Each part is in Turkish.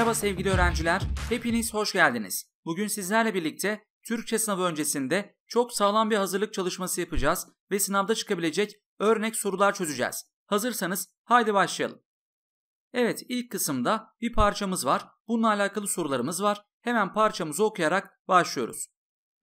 Merhaba sevgili öğrenciler, hepiniz hoş geldiniz. Bugün sizlerle birlikte Türkçe sınavı öncesinde çok sağlam bir hazırlık çalışması yapacağız ve sınavda çıkabilecek örnek sorular çözeceğiz. Hazırsanız haydi başlayalım. Evet ilk kısımda bir parçamız var. Bununla alakalı sorularımız var. Hemen parçamızı okuyarak başlıyoruz.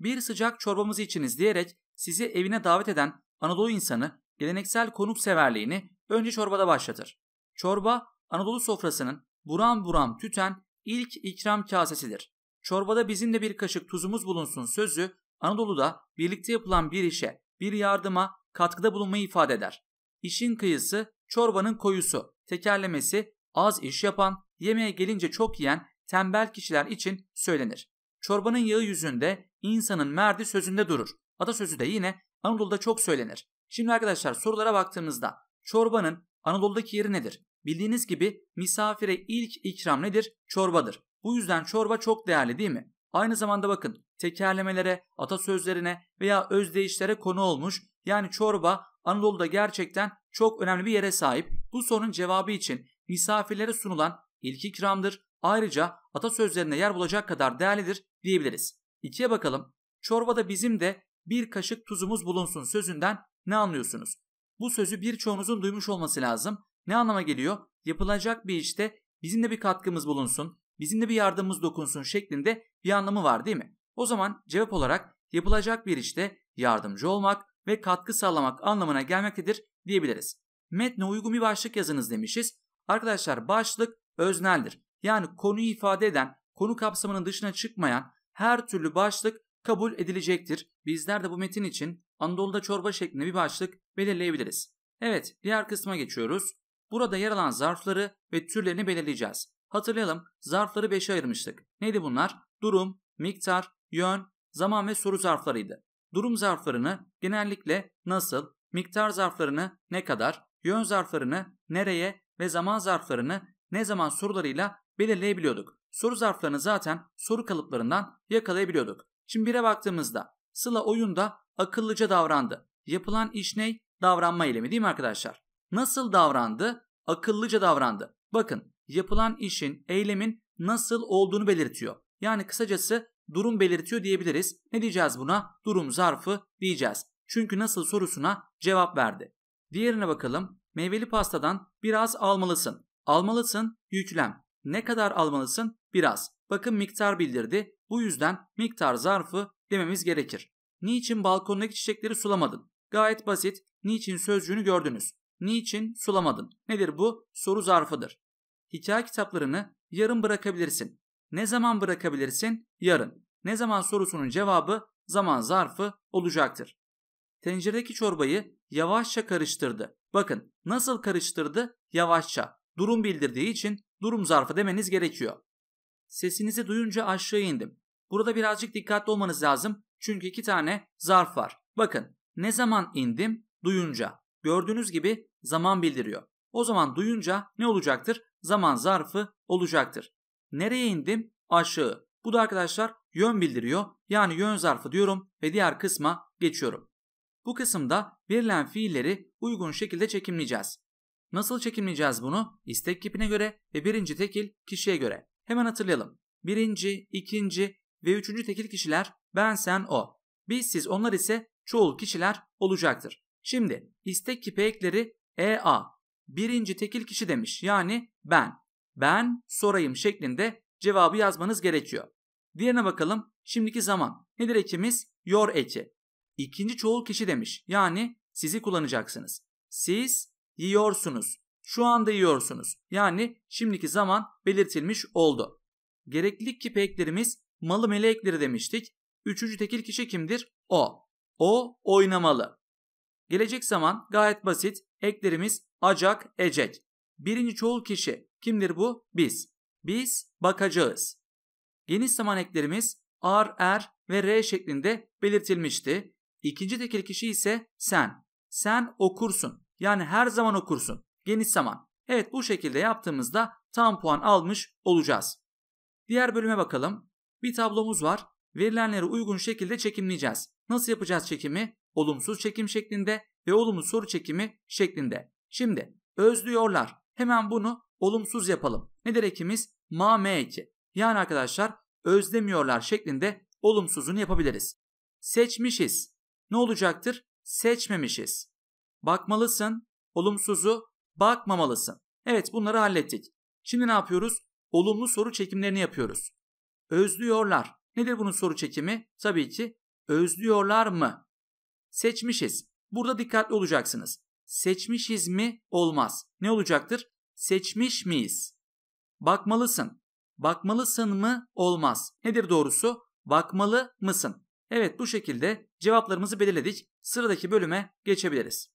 Bir sıcak çorbamızı içiniz diyerek sizi evine davet eden Anadolu insanı geleneksel konukseverliğini önce çorbada başlatır. Çorba Anadolu sofrasının buram buram tüten ilk ikram kasesidir. Çorbada bizim de bir kaşık tuzumuz bulunsun sözü Anadolu'da birlikte yapılan bir işe, bir yardıma katkıda bulunmayı ifade eder. İşin kıyısı, çorbanın koyusu, tekerlemesi az iş yapan, yemeğe gelince çok yiyen tembel kişiler için söylenir. Çorbanın yağı yüzünde, insanın merdi sözünde durur. Atasözü de yine Anadolu'da çok söylenir. Şimdi arkadaşlar sorulara baktığımızda çorbanın Anadolu'daki yeri nedir? Bildiğiniz gibi misafire ilk ikram nedir? Çorbadır. Bu yüzden çorba çok değerli değil mi? Aynı zamanda bakın tekerlemelere, atasözlerine veya özdeyişlere konu olmuş. Yani çorba Anadolu'da gerçekten çok önemli bir yere sahip. Bu sorunun cevabı için misafirlere sunulan ilk ikramdır. Ayrıca atasözlerine yer bulacak kadar değerlidir diyebiliriz. İkiye bakalım. Çorbada bizim de bir kaşık tuzumuz bulunsun sözünden ne anlıyorsunuz? Bu sözü birçoğunuzun duymuş olması lazım. Ne anlama geliyor? Yapılacak bir işte bizim de bir katkımız bulunsun, bizim de bir yardımımız dokunsun şeklinde bir anlamı var değil mi? O zaman cevap olarak yapılacak bir işte yardımcı olmak ve katkı sağlamak anlamına gelmektedir diyebiliriz. Metne uygun bir başlık yazınız demişiz. Arkadaşlar başlık özneldir. Yani konuyu ifade eden, konu kapsamının dışına çıkmayan her türlü başlık kabul edilecektir. Bizler de bu metin için Anadolu'da çorba şeklinde bir başlık belirleyebiliriz. Evet diğer kısma geçiyoruz. Burada yer alan zarfları ve türlerini belirleyeceğiz. Hatırlayalım zarfları 5'e ayırmıştık. Neydi bunlar? Durum, miktar, yön, zaman ve soru zarflarıydı. Durum zarflarını genellikle nasıl, miktar zarflarını ne kadar, yön zarflarını nereye ve zaman zarflarını ne zaman sorularıyla belirleyebiliyorduk. Soru zarflarını zaten soru kalıplarından yakalayabiliyorduk. Şimdi bire baktığımızda Sıla oyunda akıllıca davrandı. Yapılan iş ne? Davranma eylemi değil mi arkadaşlar? Nasıl davrandı? akıllıca davrandı. Bakın yapılan işin, eylemin nasıl olduğunu belirtiyor. Yani kısacası durum belirtiyor diyebiliriz. Ne diyeceğiz buna? Durum zarfı diyeceğiz. Çünkü nasıl sorusuna cevap verdi. Diğerine bakalım. Meyveli pastadan biraz almalısın. Almalısın yüklem. Ne kadar almalısın? Biraz. Bakın miktar bildirdi. Bu yüzden miktar zarfı dememiz gerekir. Niçin balkondaki çiçekleri sulamadın? Gayet basit. Niçin sözcüğünü gördünüz. Niçin sulamadın? Nedir bu? Soru zarfıdır. Hikaye kitaplarını yarın bırakabilirsin. Ne zaman bırakabilirsin? Yarın. Ne zaman sorusunun cevabı zaman zarfı olacaktır. Tenceredeki çorbayı yavaşça karıştırdı. Bakın nasıl karıştırdı? Yavaşça. Durum bildirdiği için durum zarfı demeniz gerekiyor. Sesinizi duyunca aşağı indim. Burada birazcık dikkatli olmanız lazım çünkü iki tane zarf var. Bakın ne zaman indim? Duyunca gördüğünüz gibi zaman bildiriyor. O zaman duyunca ne olacaktır? Zaman zarfı olacaktır. Nereye indim? Aşağı. Bu da arkadaşlar yön bildiriyor. Yani yön zarfı diyorum ve diğer kısma geçiyorum. Bu kısımda verilen fiilleri uygun şekilde çekimleyeceğiz. Nasıl çekimleyeceğiz bunu? İstek kipine göre ve birinci tekil kişiye göre. Hemen hatırlayalım. Birinci, ikinci ve üçüncü tekil kişiler ben, sen, o. Biz, siz, onlar ise çoğul kişiler olacaktır. Şimdi istek kipi ekleri EA birinci tekil kişi demiş yani ben. Ben sorayım şeklinde cevabı yazmanız gerekiyor. Diğerine bakalım. Şimdiki zaman. Nedir ekimiz? Your eki. İkinci çoğul kişi demiş. Yani sizi kullanacaksınız. Siz yiyorsunuz. Şu anda yiyorsunuz. Yani şimdiki zaman belirtilmiş oldu. Gereklilik kipi malı melekleri demiştik. Üçüncü tekil kişi kimdir? O. O oynamalı. Gelecek zaman gayet basit. Eklerimiz acak, ecek. Birinci çoğul kişi. Kimdir bu? Biz. Biz bakacağız. Geniş zaman eklerimiz ar, er ve re şeklinde belirtilmişti. İkinci tekil kişi ise sen. Sen okursun. Yani her zaman okursun. Geniş zaman. Evet bu şekilde yaptığımızda tam puan almış olacağız. Diğer bölüme bakalım. Bir tablomuz var. Verilenleri uygun şekilde çekimleyeceğiz. Nasıl yapacağız çekimi? olumsuz çekim şeklinde ve olumlu soru çekimi şeklinde. Şimdi özlüyorlar. Hemen bunu olumsuz yapalım. Nedir ekimiz? Ma M2. Yani arkadaşlar özlemiyorlar şeklinde olumsuzunu yapabiliriz. Seçmişiz. Ne olacaktır? Seçmemişiz. Bakmalısın. Olumsuzu bakmamalısın. Evet bunları hallettik. Şimdi ne yapıyoruz? Olumlu soru çekimlerini yapıyoruz. Özlüyorlar. Nedir bunun soru çekimi? Tabii ki özlüyorlar mı? seçmişiz. Burada dikkatli olacaksınız. Seçmişiz mi olmaz. Ne olacaktır? Seçmiş miyiz? Bakmalısın. Bakmalısın mı olmaz. Nedir doğrusu? Bakmalı mısın? Evet bu şekilde cevaplarımızı belirledik. Sıradaki bölüme geçebiliriz.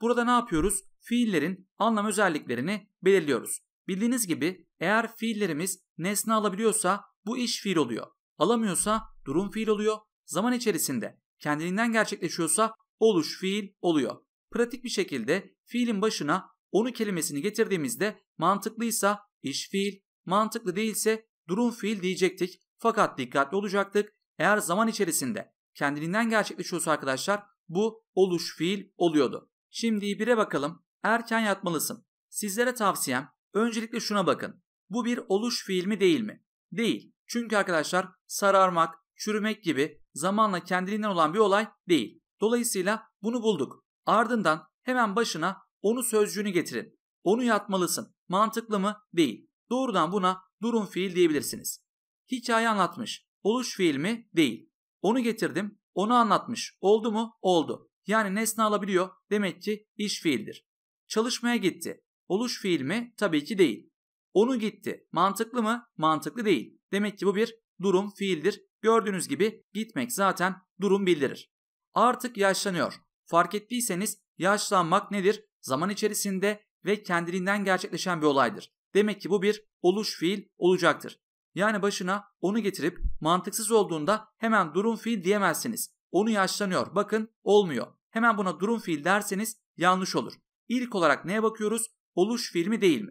Burada ne yapıyoruz? Fiillerin anlam özelliklerini belirliyoruz. Bildiğiniz gibi eğer fiillerimiz nesne alabiliyorsa bu iş fiil oluyor. Alamıyorsa durum fiil oluyor. Zaman içerisinde kendiliğinden gerçekleşiyorsa oluş fiil oluyor. Pratik bir şekilde fiilin başına onu kelimesini getirdiğimizde mantıklıysa iş fiil, mantıklı değilse durum fiil diyecektik. Fakat dikkatli olacaktık. Eğer zaman içerisinde kendiliğinden gerçekleşiyorsa arkadaşlar bu oluş fiil oluyordu. Şimdi bire bakalım. Erken yatmalısın. Sizlere tavsiyem öncelikle şuna bakın. Bu bir oluş fiil mi değil mi? Değil. Çünkü arkadaşlar sararmak, çürümek gibi zamanla kendiliğinden olan bir olay değil. Dolayısıyla bunu bulduk. Ardından hemen başına onu sözcüğünü getirin. Onu yatmalısın. Mantıklı mı? Değil. Doğrudan buna durum fiil diyebilirsiniz. Hikaye anlatmış. Oluş fiil mi? Değil. Onu getirdim. Onu anlatmış. Oldu mu? Oldu. Yani nesne alabiliyor. Demek ki iş fiildir. Çalışmaya gitti. Oluş fiil mi? Tabii ki değil. Onu gitti. Mantıklı mı? Mantıklı değil. Demek ki bu bir durum fiildir Gördüğünüz gibi gitmek zaten durum bildirir. Artık yaşlanıyor. Fark ettiyseniz yaşlanmak nedir? Zaman içerisinde ve kendiliğinden gerçekleşen bir olaydır. Demek ki bu bir oluş fiil olacaktır. Yani başına onu getirip mantıksız olduğunda hemen durum fiil diyemezsiniz. Onu yaşlanıyor. Bakın olmuyor. Hemen buna durum fiil derseniz yanlış olur. İlk olarak neye bakıyoruz? Oluş fiil mi değil mi?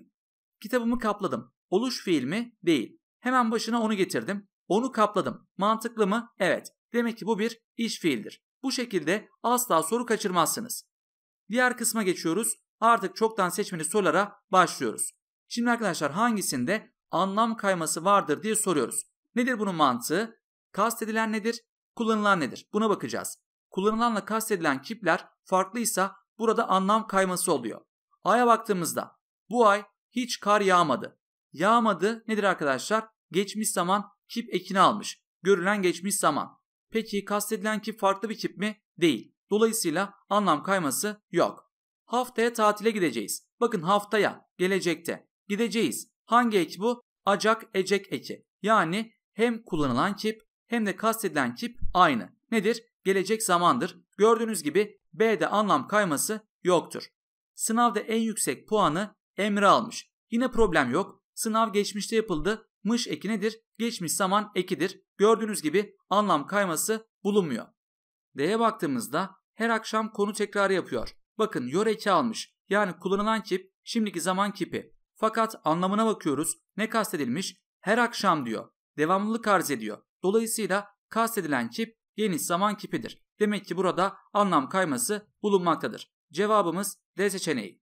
Kitabımı kapladım. Oluş fiil mi? Değil. Hemen başına onu getirdim. Onu kapladım. Mantıklı mı? Evet. Demek ki bu bir iş fiildir. Bu şekilde asla soru kaçırmazsınız. Diğer kısma geçiyoruz. Artık çoktan seçmeli sorulara başlıyoruz. Şimdi arkadaşlar hangisinde anlam kayması vardır diye soruyoruz. Nedir bunun mantığı? Kastedilen nedir? Kullanılan nedir? Buna bakacağız. Kullanılanla kastedilen kipler farklıysa burada anlam kayması oluyor. Aya baktığımızda bu ay hiç kar yağmadı. Yağmadı nedir arkadaşlar? Geçmiş zaman kip ekini almış. Görülen geçmiş zaman. Peki kastedilen kip farklı bir kip mi? Değil. Dolayısıyla anlam kayması yok. Haftaya tatile gideceğiz. Bakın haftaya, gelecekte. Gideceğiz. Hangi ek bu? Acak ecek eki. Yani hem kullanılan kip hem de kastedilen kip aynı. Nedir? Gelecek zamandır. Gördüğünüz gibi B'de anlam kayması yoktur. Sınavda en yüksek puanı Emre almış. Yine problem yok. Sınav geçmişte yapıldı mış eki nedir? Geçmiş zaman ekidir. Gördüğünüz gibi anlam kayması bulunmuyor. D'ye baktığımızda her akşam konu tekrarı yapıyor. Bakın yör eki almış. Yani kullanılan kip şimdiki zaman kipi. Fakat anlamına bakıyoruz. Ne kastedilmiş? Her akşam diyor. Devamlılık arz ediyor. Dolayısıyla kastedilen kip yeni zaman kipidir. Demek ki burada anlam kayması bulunmaktadır. Cevabımız D seçeneği.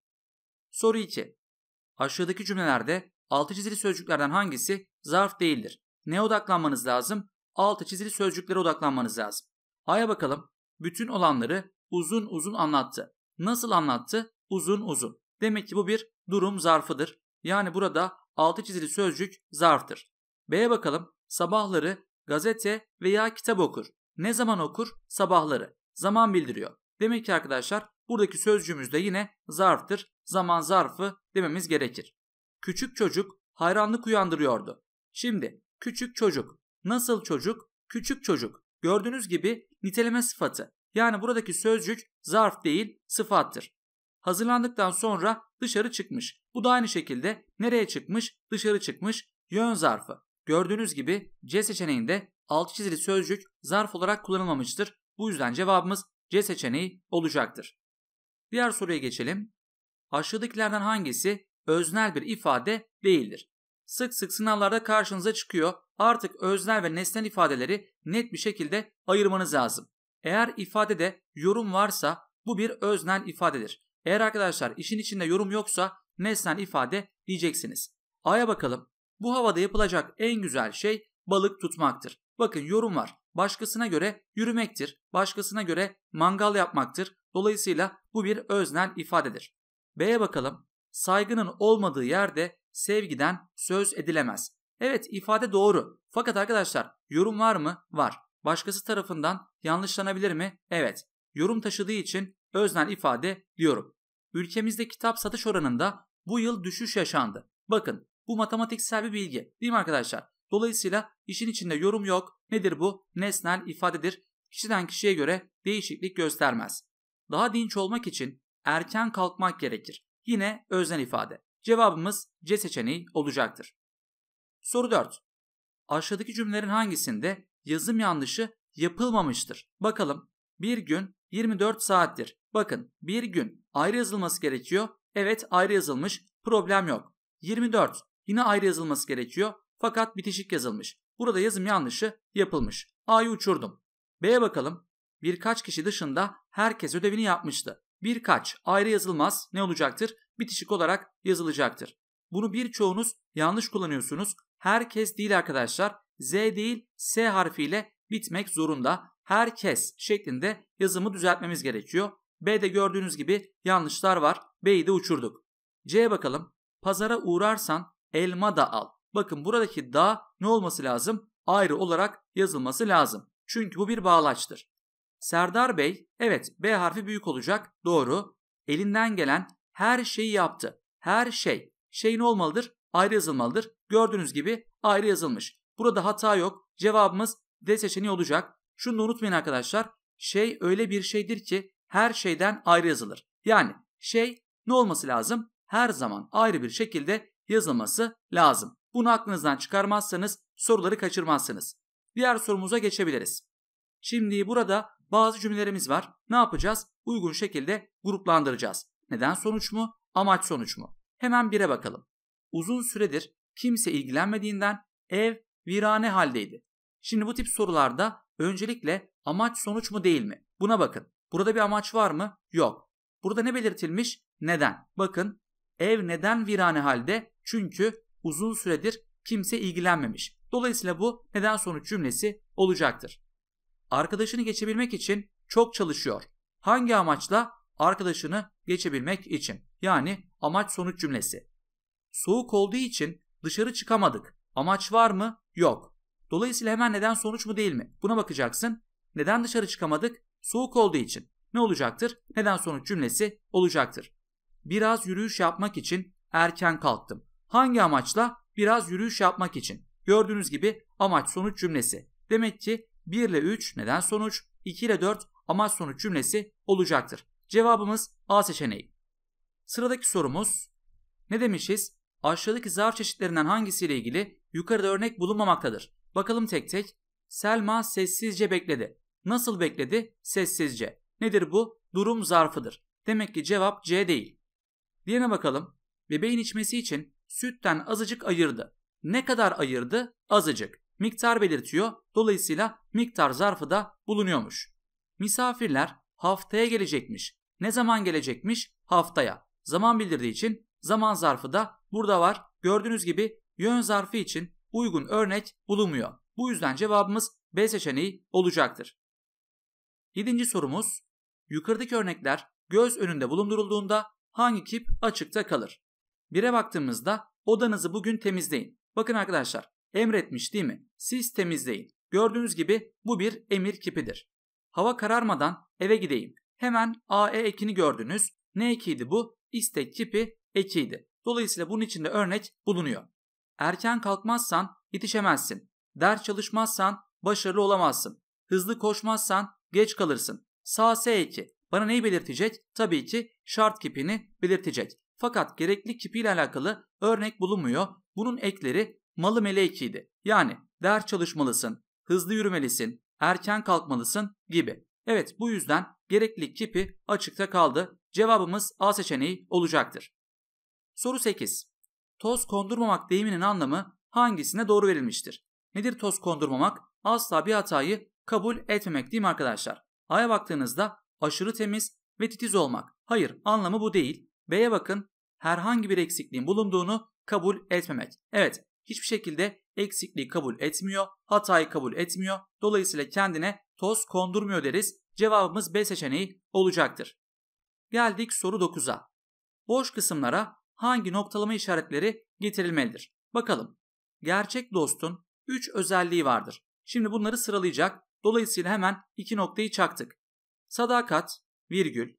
Soru 2. Aşağıdaki cümlelerde altı çizili sözcüklerden hangisi zarf değildir. Ne odaklanmanız lazım? Altı çizili sözcüklere odaklanmanız lazım. A'ya bakalım. Bütün olanları uzun uzun anlattı. Nasıl anlattı? Uzun uzun. Demek ki bu bir durum zarfıdır. Yani burada altı çizili sözcük zarftır. B'ye bakalım. Sabahları gazete veya kitap okur. Ne zaman okur? Sabahları. Zaman bildiriyor. Demek ki arkadaşlar buradaki sözcüğümüz de yine zarftır. Zaman zarfı dememiz gerekir. Küçük çocuk hayranlık uyandırıyordu. Şimdi küçük çocuk. Nasıl çocuk? Küçük çocuk. Gördüğünüz gibi niteleme sıfatı. Yani buradaki sözcük zarf değil sıfattır. Hazırlandıktan sonra dışarı çıkmış. Bu da aynı şekilde nereye çıkmış? Dışarı çıkmış yön zarfı. Gördüğünüz gibi C seçeneğinde altı çizili sözcük zarf olarak kullanılmamıştır. Bu yüzden cevabımız C seçeneği olacaktır. Diğer soruya geçelim. Aşağıdakilerden hangisi öznel bir ifade değildir? sık sık sınavlarda karşınıza çıkıyor. Artık öznel ve nesnel ifadeleri net bir şekilde ayırmanız lazım. Eğer ifadede yorum varsa bu bir öznel ifadedir. Eğer arkadaşlar işin içinde yorum yoksa nesnel ifade diyeceksiniz. A'ya bakalım. Bu havada yapılacak en güzel şey balık tutmaktır. Bakın yorum var. Başkasına göre yürümektir. Başkasına göre mangal yapmaktır. Dolayısıyla bu bir öznel ifadedir. B'ye bakalım saygının olmadığı yerde sevgiden söz edilemez. Evet ifade doğru. Fakat arkadaşlar yorum var mı? Var. Başkası tarafından yanlışlanabilir mi? Evet. Yorum taşıdığı için öznel ifade diyorum. Ülkemizde kitap satış oranında bu yıl düşüş yaşandı. Bakın bu matematiksel bir bilgi değil mi arkadaşlar? Dolayısıyla işin içinde yorum yok. Nedir bu? Nesnel ifadedir. Kişiden kişiye göre değişiklik göstermez. Daha dinç olmak için erken kalkmak gerekir. Yine öznel ifade. Cevabımız C seçeneği olacaktır. Soru 4. Aşağıdaki cümlelerin hangisinde yazım yanlışı yapılmamıştır? Bakalım. Bir gün 24 saattir. Bakın bir gün ayrı yazılması gerekiyor. Evet ayrı yazılmış. Problem yok. 24 yine ayrı yazılması gerekiyor. Fakat bitişik yazılmış. Burada yazım yanlışı yapılmış. A'yı uçurdum. B'ye bakalım. Birkaç kişi dışında herkes ödevini yapmıştı birkaç ayrı yazılmaz ne olacaktır? Bitişik olarak yazılacaktır. Bunu birçoğunuz yanlış kullanıyorsunuz. Herkes değil arkadaşlar. Z değil S harfiyle bitmek zorunda. Herkes şeklinde yazımı düzeltmemiz gerekiyor. B'de gördüğünüz gibi yanlışlar var. B'yi de uçurduk. C'ye bakalım. Pazara uğrarsan elma da al. Bakın buradaki da ne olması lazım? Ayrı olarak yazılması lazım. Çünkü bu bir bağlaçtır. Serdar Bey, evet B harfi büyük olacak, doğru. Elinden gelen her şeyi yaptı. Her şey. şeyin olmalıdır? Ayrı yazılmalıdır. Gördüğünüz gibi ayrı yazılmış. Burada hata yok. Cevabımız D seçeneği olacak. Şunu da unutmayın arkadaşlar. Şey öyle bir şeydir ki her şeyden ayrı yazılır. Yani şey ne olması lazım? Her zaman ayrı bir şekilde yazılması lazım. Bunu aklınızdan çıkarmazsanız soruları kaçırmazsınız. Diğer sorumuza geçebiliriz. Şimdi burada bazı cümlelerimiz var. Ne yapacağız? Uygun şekilde gruplandıracağız. Neden sonuç mu? Amaç sonuç mu? Hemen bire bakalım. Uzun süredir kimse ilgilenmediğinden ev virane haldeydi. Şimdi bu tip sorularda öncelikle amaç sonuç mu değil mi? Buna bakın. Burada bir amaç var mı? Yok. Burada ne belirtilmiş? Neden? Bakın ev neden virane halde? Çünkü uzun süredir kimse ilgilenmemiş. Dolayısıyla bu neden sonuç cümlesi olacaktır arkadaşını geçebilmek için çok çalışıyor. Hangi amaçla? Arkadaşını geçebilmek için. Yani amaç sonuç cümlesi. Soğuk olduğu için dışarı çıkamadık. Amaç var mı? Yok. Dolayısıyla hemen neden sonuç mu değil mi? Buna bakacaksın. Neden dışarı çıkamadık? Soğuk olduğu için. Ne olacaktır? Neden sonuç cümlesi olacaktır. Biraz yürüyüş yapmak için erken kalktım. Hangi amaçla? Biraz yürüyüş yapmak için. Gördüğünüz gibi amaç sonuç cümlesi. Demek ki 1 ile 3 neden sonuç, 2 ile 4 amaç sonuç cümlesi olacaktır. Cevabımız A seçeneği. Sıradaki sorumuz ne demişiz? Aşağıdaki zarf çeşitlerinden hangisiyle ilgili yukarıda örnek bulunmamaktadır. Bakalım tek tek. Selma sessizce bekledi. Nasıl bekledi? Sessizce. Nedir bu? Durum zarfıdır. Demek ki cevap C değil. Diğerine bakalım. Bebeğin içmesi için sütten azıcık ayırdı. Ne kadar ayırdı? Azıcık miktar belirtiyor. Dolayısıyla miktar zarfı da bulunuyormuş. Misafirler haftaya gelecekmiş. Ne zaman gelecekmiş? Haftaya. Zaman bildirdiği için zaman zarfı da burada var. Gördüğünüz gibi yön zarfı için uygun örnek bulunmuyor. Bu yüzden cevabımız B seçeneği olacaktır. 7. sorumuz Yukarıdaki örnekler göz önünde bulundurulduğunda hangi kip açıkta kalır? 1'e baktığımızda odanızı bugün temizleyin. Bakın arkadaşlar Emretmiş değil mi? Siz temizleyin. Gördüğünüz gibi bu bir emir kipidir. Hava kararmadan eve gideyim. Hemen AE ekini gördünüz. Ne ekiydi bu? İstek kipi ekiydi. Dolayısıyla bunun içinde örnek bulunuyor. Erken kalkmazsan yetişemezsin. Ders çalışmazsan başarılı olamazsın. Hızlı koşmazsan geç kalırsın. Sağ S eki bana neyi belirtecek? Tabii ki şart kipini belirtecek. Fakat gerekli kipiyle alakalı örnek bulunmuyor. Bunun ekleri malı meleğiydi. Yani ders çalışmalısın, hızlı yürümelisin, erken kalkmalısın gibi. Evet bu yüzden gerekli kipi açıkta kaldı. Cevabımız A seçeneği olacaktır. Soru 8. Toz kondurmamak deyiminin anlamı hangisine doğru verilmiştir? Nedir toz kondurmamak? Asla bir hatayı kabul etmemek değil mi arkadaşlar? A'ya baktığınızda aşırı temiz ve titiz olmak. Hayır anlamı bu değil. B'ye bakın herhangi bir eksikliğin bulunduğunu kabul etmemek. Evet hiçbir şekilde eksikliği kabul etmiyor, hatayı kabul etmiyor. Dolayısıyla kendine toz kondurmuyor deriz. Cevabımız B seçeneği olacaktır. Geldik soru 9'a. Boş kısımlara hangi noktalama işaretleri getirilmelidir? Bakalım. Gerçek dostun 3 özelliği vardır. Şimdi bunları sıralayacak. Dolayısıyla hemen iki noktayı çaktık. Sadakat, virgül,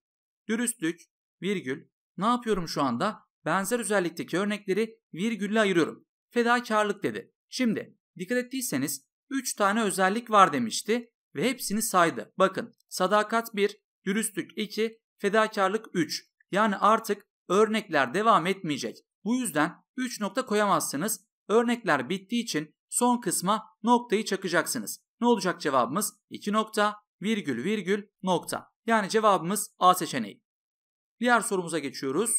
dürüstlük, virgül, ne yapıyorum şu anda? Benzer özellikteki örnekleri virgülle ayırıyorum fedakarlık dedi. Şimdi dikkat ettiyseniz 3 tane özellik var demişti ve hepsini saydı. Bakın sadakat 1, dürüstlük 2, fedakarlık 3. Yani artık örnekler devam etmeyecek. Bu yüzden 3 nokta koyamazsınız. Örnekler bittiği için son kısma noktayı çakacaksınız. Ne olacak cevabımız? 2 nokta, virgül virgül nokta. Yani cevabımız A seçeneği. Diğer sorumuza geçiyoruz.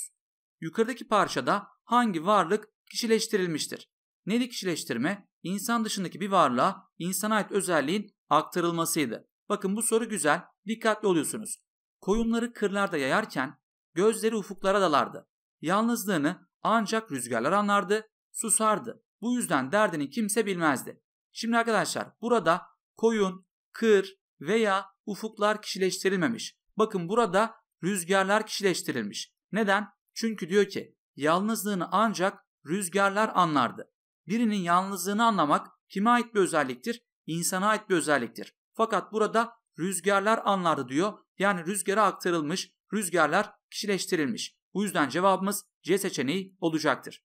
Yukarıdaki parçada hangi varlık kişileştirilmiştir. Nedir kişileştirme? İnsan dışındaki bir varlığa insana ait özelliğin aktarılmasıydı. Bakın bu soru güzel, dikkatli oluyorsunuz. Koyunları kırlarda yayarken gözleri ufuklara dalardı. Yalnızlığını ancak rüzgarlar anlardı, susardı. Bu yüzden derdini kimse bilmezdi. Şimdi arkadaşlar burada koyun, kır veya ufuklar kişileştirilmemiş. Bakın burada rüzgarlar kişileştirilmiş. Neden? Çünkü diyor ki yalnızlığını ancak rüzgarlar anlardı. Birinin yalnızlığını anlamak kime ait bir özelliktir? İnsana ait bir özelliktir. Fakat burada rüzgarlar anlardı diyor. Yani rüzgara aktarılmış, rüzgarlar kişileştirilmiş. Bu yüzden cevabımız C seçeneği olacaktır.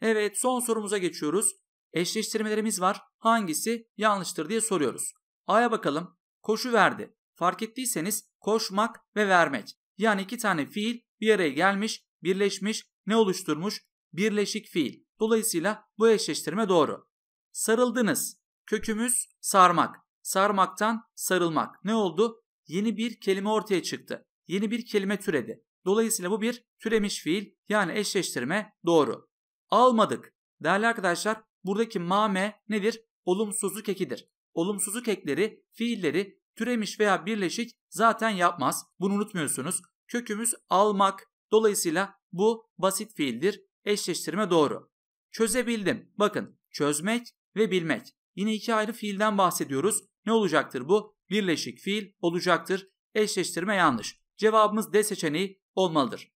Evet son sorumuza geçiyoruz. Eşleştirmelerimiz var. Hangisi yanlıştır diye soruyoruz. A'ya bakalım. Koşu verdi. Fark ettiyseniz koşmak ve vermek. Yani iki tane fiil bir araya gelmiş, birleşmiş, ne oluşturmuş? birleşik fiil. Dolayısıyla bu eşleştirme doğru. Sarıldınız. Kökümüz sarmak. Sarmaktan sarılmak. Ne oldu? Yeni bir kelime ortaya çıktı. Yeni bir kelime türedi. Dolayısıyla bu bir türemiş fiil yani eşleştirme doğru. Almadık. Değerli arkadaşlar buradaki mame nedir? Olumsuzluk ekidir. Olumsuzluk ekleri fiilleri türemiş veya birleşik zaten yapmaz. Bunu unutmuyorsunuz. Kökümüz almak. Dolayısıyla bu basit fiildir. Eşleştirme doğru. Çözebildim. Bakın çözmek ve bilmek. Yine iki ayrı fiilden bahsediyoruz. Ne olacaktır bu? Birleşik fiil olacaktır. Eşleştirme yanlış. Cevabımız D seçeneği olmalıdır.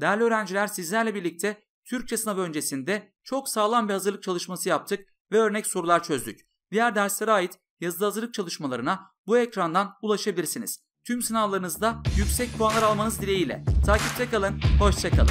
Değerli öğrenciler sizlerle birlikte Türkçe sınavı öncesinde çok sağlam bir hazırlık çalışması yaptık ve örnek sorular çözdük. Diğer derslere ait yazılı hazırlık çalışmalarına bu ekrandan ulaşabilirsiniz. Tüm sınavlarınızda yüksek puanlar almanız dileğiyle. Takipte kalın, hoşçakalın.